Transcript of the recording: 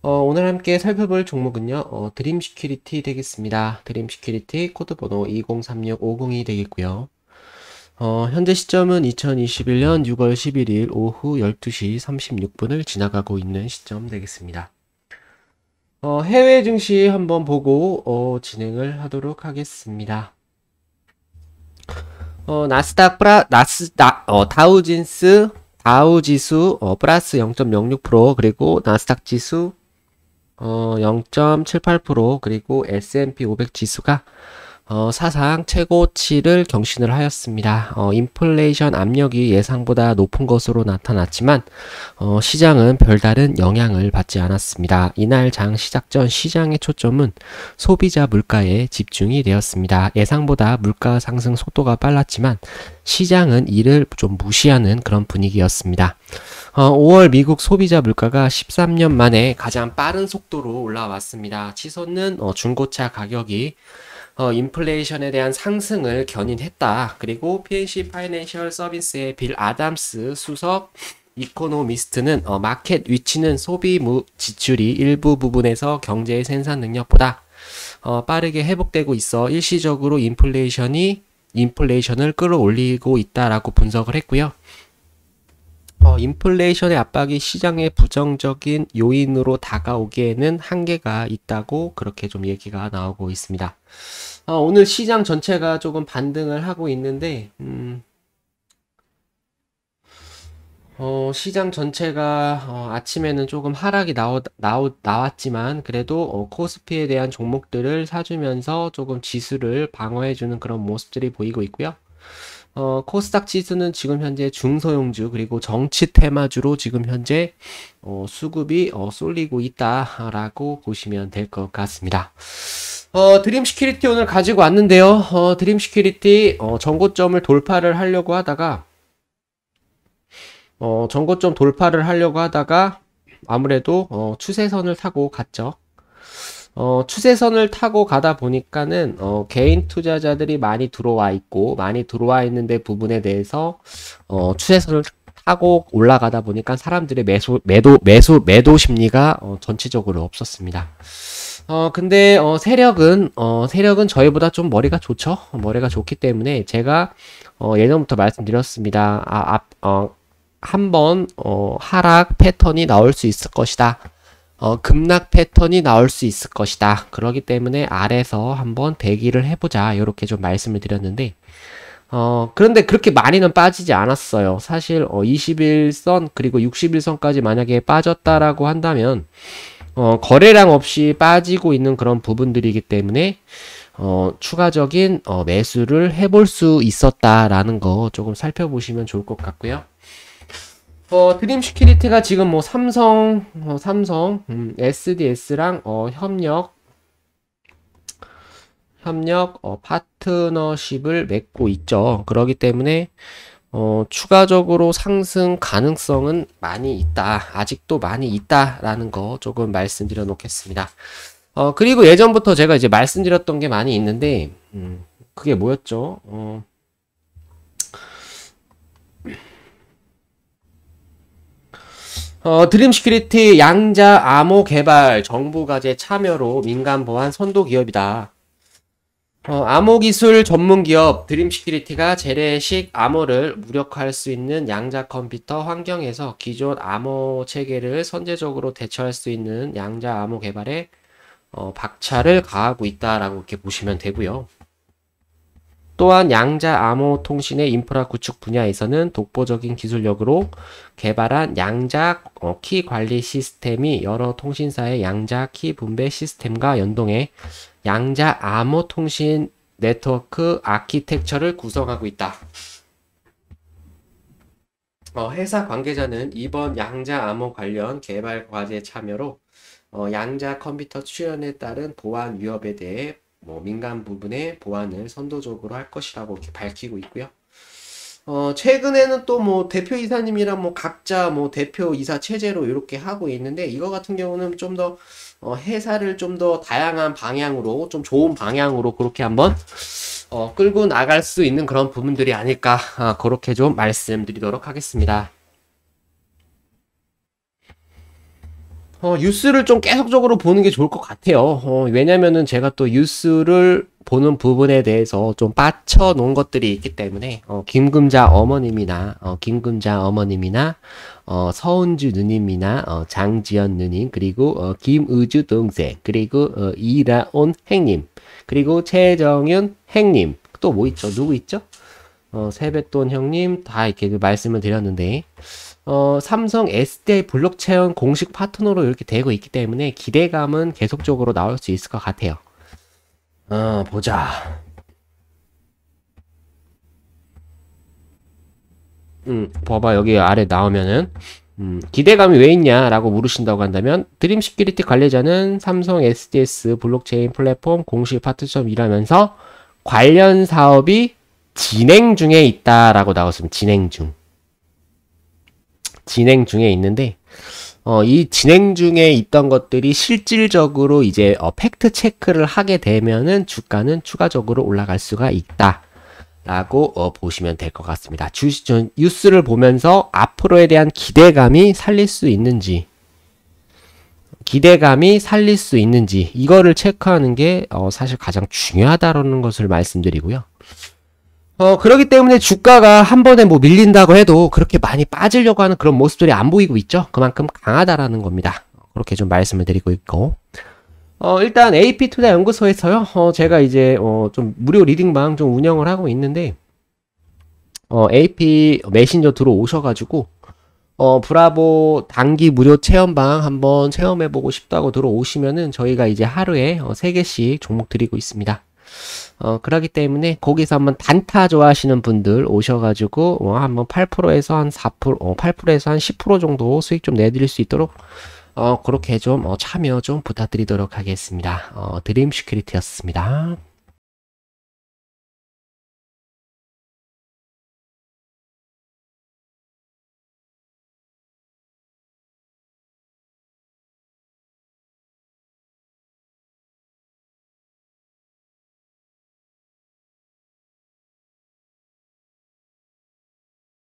어, 오늘 함께 살펴볼 종목은요 어, 드림 시큐리티 되겠습니다 드림 시큐리티 코드 번호 2036502 되겠고요 어, 현재 시점은 2021년 6월 11일 오후 12시 36분을 지나가고 있는 시점 되겠습니다 어, 해외 증시 한번 보고 어, 진행을 하도록 하겠습니다 어, 나스닥 브라, 나스, 나, 어, 다우진스, 다우지수, 어, 플러스 0.06%, 그리고 나스닥 지수, 어, 0.78% 그리고 S&P 500 지수가 어, 사상 최고치를 경신을 하였습니다. 어, 인플레이션 압력이 예상보다 높은 것으로 나타났지만 어, 시장은 별다른 영향을 받지 않았습니다. 이날 장 시작 전 시장의 초점은 소비자 물가에 집중이 되었습니다. 예상보다 물가 상승 속도가 빨랐지만 시장은 이를 좀 무시하는 그런 분위기였습니다. 5월 어, 미국 소비자 물가가 13년 만에 가장 빠른 속도로 올라왔습니다. 치솟는 어, 중고차 가격이 어, 인플레이션에 대한 상승을 견인했다. 그리고 PNC 파이낸셜 서비스의 빌 아담스 수석 이코노미스트는 어, 마켓 위치는 소비 무 지출이 일부 부분에서 경제의 생산 능력보다 어, 빠르게 회복되고 있어 일시적으로 인플레이션이 인플레이션을 끌어올리고 있다라고 분석을 했고요. 어, 인플레이션의 압박이 시장의 부정적인 요인으로 다가오기에는 한계가 있다고 그렇게 좀 얘기가 나오고 있습니다. 어, 오늘 시장 전체가 조금 반등을 하고 있는데, 음, 어, 시장 전체가 어, 아침에는 조금 하락이 나오, 나오, 나왔지만 그래도 어, 코스피에 대한 종목들을 사주면서 조금 지수를 방어해주는 그런 모습들이 보이고 있고요. 어, 코스닥 지수는 지금 현재 중소형주 그리고 정치 테마주로 지금 현재 어, 수급이 어, 쏠리고 있다라고 보시면 될 것 같습니다. 어, 드림 시큐리티 오늘 가지고 왔는데요. 어, 드림 시큐리티 어, 전고점을 돌파를 하려고 하다가 어, 전고점 돌파를 하려고 하다가 아무래도 어, 추세선을 타고 갔죠. 어, 추세선을 타고 가다 보니까는 어, 개인 투자자들이 많이 들어와 있고 많이 들어와 있는데 부분에 대해서 어, 추세선을 타고 올라가다 보니까 사람들의 매수 매도 매수 매도 심리가 어, 전체적으로 없었습니다. 어 근데 어 세력은 어 세력은 저희보다 좀 머리가 좋죠. 머리가 좋기 때문에 제가 어 예전부터 말씀드렸습니다. 아, 앞, 어 한 번 어 하락 패턴이 나올 수 있을 것이다. 어, 급락 패턴이 나올 수 있을 것이다. 그러기 때문에 아래서 한번 대기를 해보자. 이렇게 좀 말씀을 드렸는데 어, 그런데 그렇게 많이는 빠지지 않았어요. 사실 어, 21선 그리고 61선까지 만약에 빠졌다라고 한다면 어, 거래량 없이 빠지고 있는 그런 부분들이기 때문에 어, 추가적인 어, 매수를 해볼 수 있었다라는 거 조금 살펴보시면 좋을 것 같고요. 어, 드림 시큐리티가 지금 뭐 삼성, 어, 삼성, 음, SDS랑 어, 협력, 협력, 어, 파트너십을 맺고 있죠. 그러기 때문에, 어, 추가적으로 상승 가능성은 많이 있다. 아직도 많이 있다라는 거 조금 말씀드려 놓겠습니다. 어, 그리고 예전부터 제가 이제 말씀드렸던 게 많이 있는데, 음, 그게 뭐였죠? 어, 어, 드림시큐리티 양자 암호 개발 정부 과제 참여로 민간 보안 선도 기업이다. 어, 암호 기술 전문 기업 드림시큐리티가 재래식 암호를 무력화할 수 있는 양자 컴퓨터 환경에서 기존 암호 체계를 선제적으로 대처할 수 있는 양자 암호 개발에 어, 박차를 가하고 있다라고 이렇게 보시면 되고요. 또한 양자 암호통신의 인프라 구축 분야에서는 독보적인 기술력으로 개발한 양자 어, 키 관리 시스템이 여러 통신사의 양자 키 분배 시스템과 연동해 양자 암호통신 네트워크 아키텍처를 구성하고 있다. 어, 회사 관계자는 이번 양자 암호 관련 개발 과제 참여로 어, 양자 컴퓨터 출연에 따른 보안 위협에 대해 뭐 민간 부분의 보안을 선도적으로 할 것이라고 이렇게 밝히고 있고요. 어, 최근에는 또 뭐 대표 이사님이랑 뭐 각자 뭐 대표 이사 체제로 이렇게 하고 있는데 이거 같은 경우는 좀더 어, 회사를 좀 더 다양한 방향으로 좀 좋은 방향으로 그렇게 한번 어, 끌고 나갈 수 있는 그런 부분들이 아닐까 아, 그렇게 좀 말씀드리도록 하겠습니다. 어, 뉴스를 좀 계속적으로 보는 게 좋을 것 같아요. 어, 왜냐면은 제가 또 뉴스를 보는 부분에 대해서 좀 빠쳐 놓은 것들이 있기 때문에 어, 김금자 어머님이나 어, 김금자 어머님이나 어, 서은주 누님이나 어, 장지연 누님 그리고 어, 김의주 동생 그리고 어, 이라온 행님 그리고 최정윤 행님 또 뭐 있죠? 누구 있죠? 어, 세뱃돈 형님 다 이렇게 그 말씀을 드렸는데 어, 삼성 S대 d 블록체인 공식 파트너로 이렇게 되고 있기 때문에 기대감은 계속적으로 나올 수 있을 것 같아요. 어, 보자. 음, 봐봐. 여기 아래 나오면은, 음, 기대감이 왜 있냐라고 물으신다고 한다면, 드림 시큐리티 관리자는 삼성 SDS 블록체인 플랫폼 공식 파트처럼 일하면서 관련 사업이 진행 중에 있다라고 나왔습니다. 진행 중. 진행 중에 있는데 어, 이 진행 중에 있던 것들이 실질적으로 이제 어, 팩트 체크를 하게 되면은 주가는 추가적으로 올라갈 수가 있다. 라고 어, 보시면 될 것 같습니다. 주, 전, 뉴스를 보면서 앞으로에 대한 기대감이 살릴 수 있는지 기대감이 살릴 수 있는지 이거를 체크하는 게 어, 사실 가장 중요하다라는 것을 말씀드리고요. 어, 그렇기 때문에 주가가 한 번에 뭐 밀린다고 해도 그렇게 많이 빠지려고 하는 그런 모습들이 안 보이고 있죠. 그만큼 강하다라는 겁니다. 그렇게 좀 말씀을 드리고 있고. 어, 일단 AP 투자 연구소에서요. 어, 제가 이제 어, 좀 무료 리딩방 좀 운영을 하고 있는데 어, AP 메신저 들어오셔 가지고 어, 브라보 단기 무료 체험방 한번 체험해 보고 싶다고 들어오시면은 저희가 이제 하루에 어, 3개씩 종목 드리고 있습니다. 어, 그렇기 때문에 거기서 한번 단타 좋아하시는 분들 오셔가지고 어, 한번 8%에서 한 4%, 어, 8%에서 한 10% 정도 수익 좀 내드릴 수 있도록 어, 그렇게 좀 어, 참여 좀 부탁드리도록 하겠습니다. 어, 드림 시큐리티였습니다.